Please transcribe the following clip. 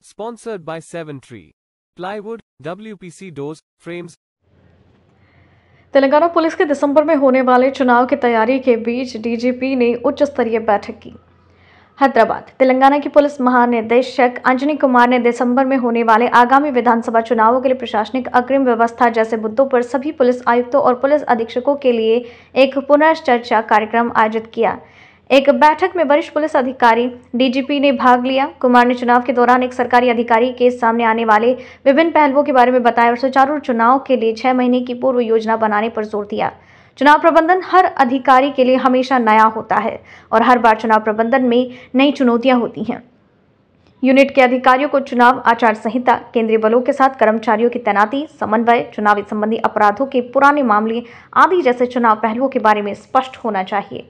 Sponsored by 7 Tree. Plywood, WPC doors, frames, Telangana police के दिसंबर में होने वाले चुनाव की तैयारी के बीच डीजीपी ने उच्च स्तरीय बैठक की हैदराबाद तेलंगाना की पुलिस महानिदेशक अंजनी कुमार ने दिसंबर में होने वाले आगामी विधानसभा चुनावों के लिए प्रशासनिक अग्रिम व्यवस्था जैसे मुद्दों पर सभी पुलिस आयुक्तों और पुलिस अधीक्षकों के लिए एक पुनर्चर्चा कार्यक्रम आयोजित किया एक बैठक में वरिष्ठ पुलिस अधिकारी डीजीपी ने भाग लिया कुमार ने चुनाव के दौरान एक सरकारी अधिकारी के सामने आने वाले विभिन्न पहलुओं के बारे में बताया और सुचारू चुनाव के लिए छह महीने की पूर्व योजना बनाने पर जोर दिया चुनाव प्रबंधन हर अधिकारी के लिए हमेशा नया होता है और हर बार चुनाव प्रबंधन में नई चुनौतियां होती हैं यूनिट के अधिकारियों को चुनाव आचार संहिता केंद्रीय बलों के साथ कर्मचारियों की तैनाती समन्वय चुनावी संबंधी अपराधों के पुराने मामले आदि जैसे चुनाव पहलुओं के बारे में स्पष्ट होना चाहिए